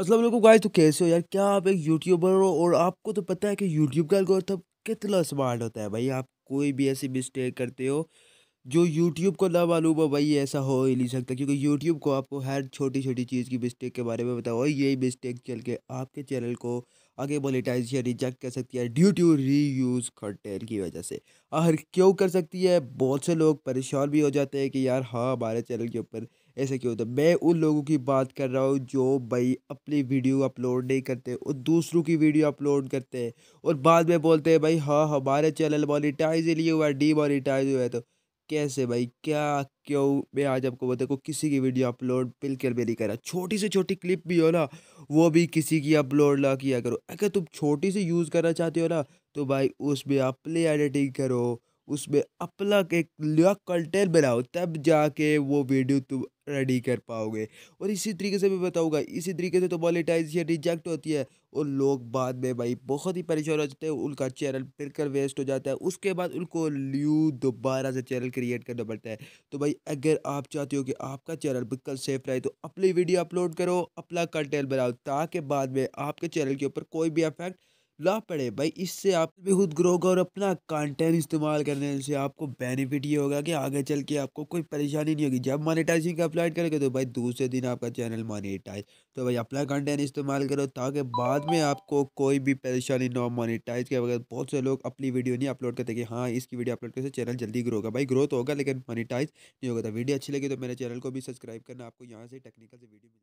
Aslam guys तो कैसे हो यार क्या आप एक यूट्यूबर हो और आपको तो पता है कि यूट्यूब का एल्गोरिथम कितना स्मार्ट होता है भाई आप कोई भी ऐसी मिस्टेक करते हो जो यूट्यूब को ना मालूम हो भाई ऐसा हो ही नहीं सकता क्योंकि यूट्यूब को आपको हर छोटी छोटी चीज़ की मिस्टेक के बारे में बताओ और यही मिस्टेक चल के आपके चैनल को आगे मोनिटाइज या रिजेक्ट कर सकती है due to reuse content की वजह से आखिर क्यों कर सकती है बहुत से लोग परेशान भी हो जाते हैं कि यार हाँ हमारे चैनल के ऊपर ऐसे क्यों होता है मैं उन लोगों की बात कर रहा हूँ जो भाई अपनी वीडियो अपलोड नहीं करते और दूसरों की वीडियो अपलोड करते हैं और बाद में बोलते हैं भाई हाँ हमारे चैनल मोनिटाइज लिए हुआ है डीमोनिटाइज हुआ है तो कैसे भाई क्या क्यों मैं आज आपको बता को किसी की वीडियो अपलोड बिल्कुल भी नहीं करा छोटी से छोटी क्लिप भी हो ना वो भी किसी की अपलोड ना किया करो अगर तुम छोटी सी यूज़ करना चाहते हो ना तो भाई उसमें आप प्ले एडिटिंग करो उसमें अपना एक कंटेंट बनाओ तब जाके वो वीडियो तुम रेडी कर पाओगे और इसी तरीके से भी बताऊँगा इसी तरीके से तो मोनिटाइज या रिजेक्ट होती है और लोग बाद में भाई बहुत ही परेशान हो जाते हैं उनका चैनल बिल्कुल वेस्ट हो जाता है उसके बाद उनको न्यू दोबारा से चैनल क्रिएट करना पड़ता है तो भाई अगर आप चाहते हो कि आपका चैनल बिल्कुल सेफ रहे तो अपनी वीडियो अपलोड करो अपना कंटेंट बनाओ ताकि बाद में आपके चैनल के ऊपर कोई भी अफेक्ट ला पड़े भाई इससे आप भी खुद ग्रो होगा और अपना कंटेंट इस्तेमाल करने से आपको बेनिफिट ये होगा कि आगे चल के आपको कोई परेशानी नहीं होगी जब मोनेटाइजिंग का अप्लाई करोगे तो भाई दूसरे दिन आपका चैनल मोनेटाइज तो भाई अपना कंटेंट इस्तेमाल करो ताकि बाद में आपको कोई भी परेशानी ना मोनेटाइज के बगैर बहुत से लोग अपनी वीडियो नहीं अपलोड करते कि हाँ इसकी वीडियो अपलोड करते चैनल जल्दी ग्रो होगा भाई ग्रोथ होगा लेकिन मोनेटाइज नहीं होगा तो वीडियो अच्छी लगी तो मेरे चैनल को भी सब्सक्राइब करना आपको यहाँ से टेक्निकल से वीडियो